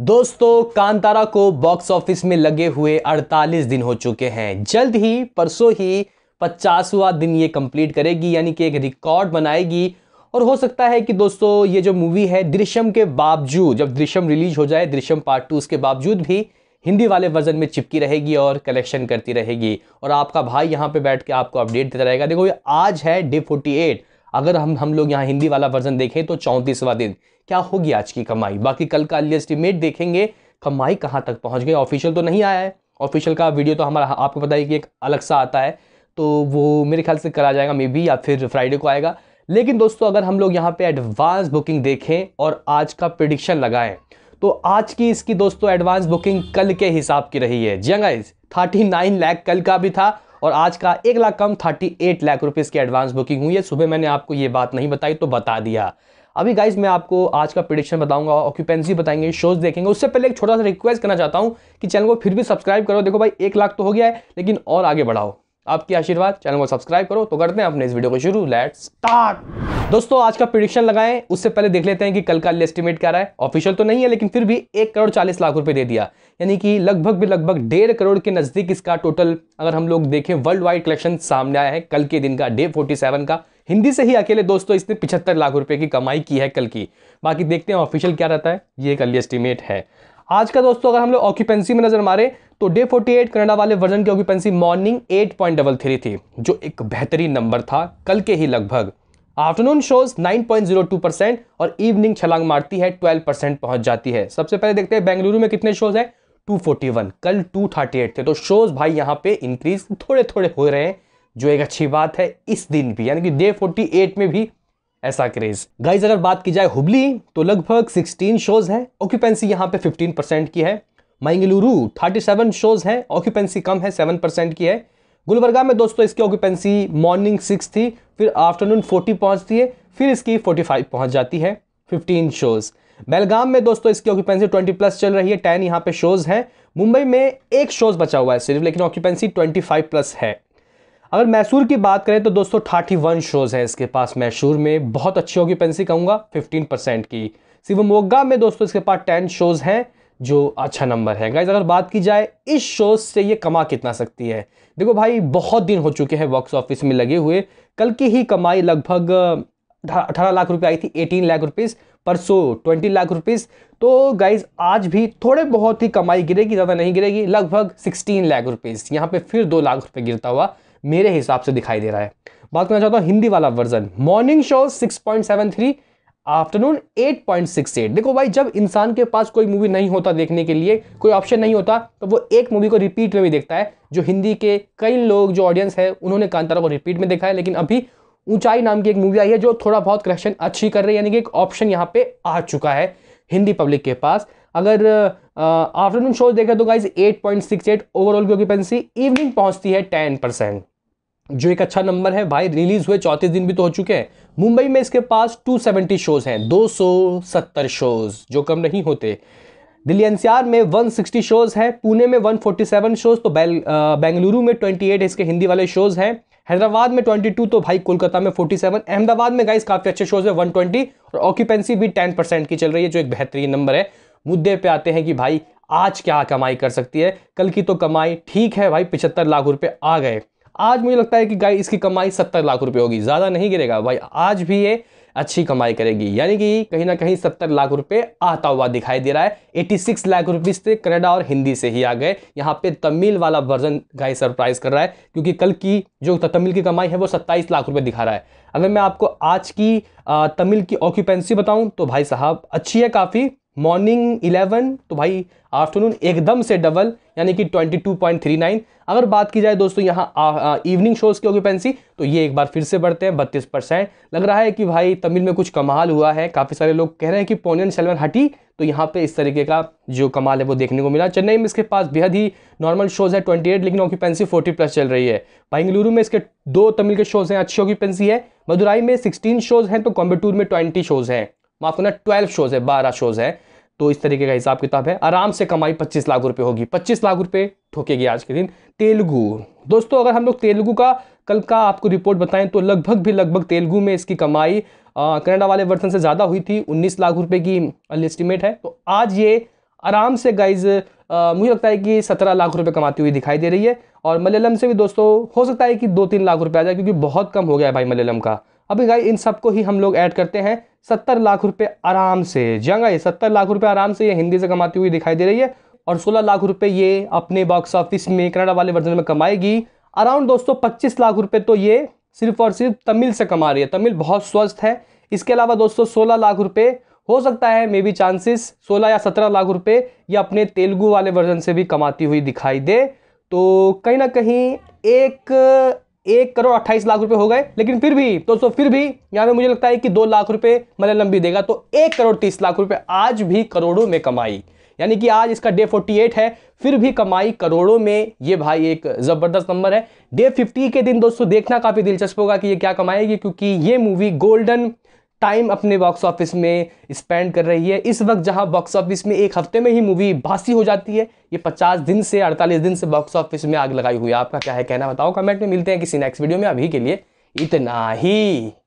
दोस्तों कांतारा को box office में लगे हुए 48 दिन हो चुके हैं जल्द ही परसों ही पचासवा दिन ये कंप्लीट करेगी यानी कि एक रिकॉर्ड बनाएगी और हो सकता है कि दोस्तों ये जो मूवी है दृश्यम के बावजूद जब दृश्यम रिलीज हो जाए दृश्यम पार्ट टू उसके बावजूद भी हिंदी वाले वर्जन में चिपकी रहेगी और कलेक्शन करती रहेगी और आपका भाई यहाँ पे बैठ के आपको अपडेट देता रहेगा देखो ये आज है डे फोर्टी एट अगर हम हम लोग यहाँ हिंदी वाला वर्जन देखें तो चौंतीसवा दिन क्या होगी आज की कमाई बाकी कल का एस्टिमेट देखेंगे कमाई कहाँ तक पहुँच गई ऑफिशियल तो नहीं आया है ऑफिशियल का वीडियो तो हमारा आपको पता है कि एक अलग सा आता है तो वो मेरे ख्याल से कल आ जाएगा मे बी या फिर फ्राइडे को आएगा लेकिन दोस्तों अगर हम लोग यहाँ पे एडवांस बुकिंग देखें और आज का प्रिडिक्शन लगाएं तो आज की इसकी दोस्तों एडवांस बुकिंग कल के हिसाब की रही है जी गाइस 39 लाख कल का भी था और आज का एक लाख कम थर्टी एट लाख रुपीज़ की एडवांस बुकिंग हुई है सुबह मैंने आपको ये बात नहीं बताई तो बता दिया अभी गाइज मैं आपको आज का प्रिडिक्शन बताऊंगा ऑक्यूपेंसी बताएंगे शोज देखेंगे उससे पहले एक छोटा सा रिक्वेस्ट करना चाहता हूँ कि चैनल को फिर भी सब्सक्राइब करो देखो भाई एक लाख तो हो गया है लेकिन और आगे बढ़ाओ आपके आशीर्वाद चैनल को सब्सक्राइब करो तो करते हैं अपने इस वीडियो को शुरू लेट स्टार्ट दोस्तों आज का प्रिडिक्शन लगाएं उससे पहले देख लेते हैं कि कल का एस्टिमेट क्या रहा है ऑफिशियल तो नहीं है लेकिन फिर भी एक करोड़ चालीस लाख रुपए दे दिया यानी कि लगभग भी लगभग डेढ़ करोड़ के नज़दीक इसका टोटल अगर हम लोग देखें वर्ल्ड वाइड कलेक्शन सामने आया है कल के दिन का डे फोर्टी सेवन का हिंदी से ही अकेले दोस्तों इसने पिछहत्तर लाख रुपये की कमाई की है कल की बाकी देखते हैं ऑफिशियल क्या रहता है ये एक एस्टिमेट है आज का दोस्तों अगर हम लोग ऑक्यूपेंसी में नजर मारे तो डे 48 कनाडा वाले वर्जन की ऑक्यूपेंसी मॉर्निंग 8.33 थी जो एक बेहतरीन नंबर था कल के ही लगभग आफ्टरनून शोज 9.02 परसेंट और इवनिंग छलांग मारती है 12 परसेंट पहुंच जाती है सबसे पहले देखते हैं बेंगलुरु में कितने शोज हैं 241 कल 238 थे तो शोज भाई यहाँ पे इंक्रीज थोड़े थोड़े हो रहे हैं जो एक अच्छी बात है इस दिन भी यानी कि डे 48 में भी ऐसा क्रेज गाइज अगर बात की जाए हुबली तो लगभग सिक्सटीन शोज है ऑक्यूपेंसी यहाँ पे फिफ्टीन परसेंट की है मैंगलुरु थर्टी शोज है ऑक्यूपेंसी कम है सेवन परसेंट की है गुलबर्गा में दोस्तों इसकी ऑक्यूपेंसी मॉर्निंग सिक्स थी फिर आफ्टरनून फोर्टी पहुंचती है फिर इसकी फोर्टी फाइव पहुँच जाती है फिफ्टीन शोज़ बेलगाम में दोस्तों इसकी ऑक्यूपेंसी ट्वेंटी प्लस चल रही है टेन यहाँ पे शोज़ हैं मुंबई में एक शोज़ बचा हुआ है सिर्फ लेकिन ऑक्यूपेंसी ट्वेंटी फाइव प्लस है अगर मैसूर की बात करें तो दोस्तों थर्टी वन शोज़ हैं इसके पास मैसूर में बहुत अच्छी ऑक्यूपेंसी कहूँगा फिफ्टीन परसेंट की शिवमोगा में दोस्तों इसके पास टेन शोज़ हैं जो अच्छा नंबर है गाइज अगर बात की जाए इस शो से ये कमा कितना सकती है देखो भाई बहुत दिन हो चुके हैं बॉक्स ऑफिस में लगे हुए कल की ही कमाई लगभग अठारह लाख रुपए आई थी एटीन लाख रुपीज़ परसों ट्वेंटी लाख रुपीज़ तो गाइज आज भी थोड़े बहुत ही कमाई गिरेगी ज़्यादा नहीं गिरेगी लगभग सिक्सटीन लाख रुपीज़ यहाँ पे फिर दो लाख रुपए गिरता हुआ मेरे हिसाब से दिखाई दे रहा है बात करना चाहता हूँ हिंदी वाला version morning show six point seven three afternoon 8.68 देखो भाई जब इंसान के पास कोई मूवी नहीं होता देखने के लिए कोई ऑप्शन नहीं होता तो वो एक मूवी को रिपीट में भी देखता है जो हिंदी के कई लोग जो ऑडियंस है उन्होंने कांतारा को रिपीट में देखा है लेकिन अभी ऊंचाई नाम की एक मूवी आई है जो थोड़ा बहुत क्रेशन अच्छी कर रही है यानी कि एक ऑप्शन यहाँ पे आ चुका है हिंदी पब्लिक के पास अगर आफ्टरनून शो देखें तो गाइज 8.68 ओवरऑल की ऑक्यूपेंसी इवनिंग पहुंचती है 10 परसेंट जो एक अच्छा नंबर है भाई रिलीज हुए चौथे दिन भी तो हो चुके हैं मुंबई में इसके पास 270 शोज हैं 270 शोज जो कम नहीं होते दिल्ली एनसीआर में 160 शोज हैं पुणे में 147 शोज तो बेंगलुरु में 28 इसके हिंदी वाले शोज हैं हैदराबाद में 22 तो भाई कोलकाता में 47 अहमदाबाद में गाइस काफ़ी अच्छे शोज है 120 और ऑक्यूपेंसी भी 10 परसेंट की चल रही है जो एक बेहतरीन नंबर है मुद्दे पे आते हैं कि भाई आज क्या कमाई कर सकती है कल की तो कमाई ठीक है भाई पिछहत्तर लाख रुपये आ गए आज मुझे लगता है कि गाय इसकी कमाई सत्तर लाख रुपये होगी ज़्यादा नहीं गिरेगा भाई आज भी ये अच्छी कमाई करेगी यानी कि कहीं ना कहीं सत्तर लाख रुपए आता हुआ दिखाई दे रहा है एट्टी सिक्स लाख रुपये से कनाडा और हिंदी से ही आ गए यहाँ पे तमिल वाला वर्जन गाय सरप्राइज कर रहा है क्योंकि कल की जो तमिल की कमाई है वो सत्ताईस लाख रुपये दिखा रहा है अगर मैं आपको आज की तमिल की ऑक्यूपेंसी बताऊँ तो भाई साहब अच्छी है काफ़ी मॉर्निंग इलेवन तो भाई आफ्टरनून एकदम से डबल यानी कि twenty two point three nine अगर बात की जाए दोस्तों यहाँ इवनिंग शोज़ की ऑक्यूपेंसी तो ये एक बार फिर से बढ़ते हैं बत्तीस परसेंट लग रहा है कि भाई तमिल में कुछ कमाल हुआ है काफ़ी सारे लोग कह रहे हैं कि पोनियन सेलवन हटी तो यहाँ पे इस तरीके का जो कमाल है वो देखने को मिला चेन्नई में इसके पास बेहद ही नॉर्मल शोज़ है एट लेकिन ऑक्यूपेंसी फोर्टी प्लस चल रही है बेंगलुरु में इसके दो तमिल के शोज़ हैं अच्छी ऑक्यूपेंसी है मदुराई में सिक्सटीन शोज़ हैं तो कॉम्बेटूर में ट्वेंटी शोज़ हैं माफ करना 12 शोज़ है 12 शोज़ हैं तो इस तरीके का हिसाब किताब है आराम से कमाई पच्चीस लाख रुपये होगी पच्चीस लाख रुपये ठोकेगी आज के दिन तेलुगु दोस्तों अगर हम लोग तेलुगु का कल का आपको रिपोर्ट बताएं तो लगभग भी लगभग तेलुगु में इसकी कमाई कनाडा वाले वर्तन से ज़्यादा हुई थी उन्नीस लाख रुपये की एस्टिमेट है तो आज ये आराम से गाइज मुझे लगता है कि सत्रह लाख रुपए कमाती हुई दिखाई दे रही है और मलयालम से भी दोस्तों हो सकता है कि दो तीन लाख रुपए आ जाए क्योंकि बहुत कम हो गया है भाई मलयालम का अभी गाइस इन सबको ही हम लोग ऐड करते हैं सत्तर लाख रुपए आराम से जंग हाँ आई सत्तर लाख रुपए आराम से ये हिंदी से कमाती हुई दिखाई दे रही है और सोलह लाख रुपए ये अपने बॉक्स ऑफिस में कनाडा वाले वर्जन में कमाएगी अराउंड दोस्तों पच्चीस लाख रुपए तो ये सिर्फ और सिर्फ तमिल से कमा रही है तमिल बहुत स्वस्थ है इसके अलावा दोस्तों सोलह लाख रुपये हो सकता है मे बी चांसेस सोलह या सत्रह लाख रुपये ये अपने तेलुगु वाले वर्जन से भी कमाती हुई दिखाई दे तो कहीं ना कहीं एक एक करोड़ अट्ठाईस लाख रुपए हो गए लेकिन फिर भी दोस्तों फिर भी यहाँ पे मुझे लगता है कि दो लाख रुपए मलयालम भी देगा तो एक करोड़ तीस लाख रुपए आज भी करोड़ों में कमाई यानी कि आज इसका डे 48 है फिर भी कमाई करोड़ों में ये भाई एक ज़बरदस्त नंबर है डे 50 के दिन दोस्तों देखना काफ़ी दिलचस्प होगा कि ये क्या कमाएगी क्योंकि ये मूवी गोल्डन टाइम अपने बॉक्स ऑफिस में स्पेंड कर रही है इस वक्त जहां बॉक्स ऑफिस में एक हफ्ते में ही मूवी बासी हो जाती है ये 50 दिन से 48 दिन से बॉक्स ऑफिस में आग लगाई हुई है आपका क्या है कहना बताओ कमेंट में मिलते हैं किसी नेक्स्ट वीडियो में अभी के लिए इतना ही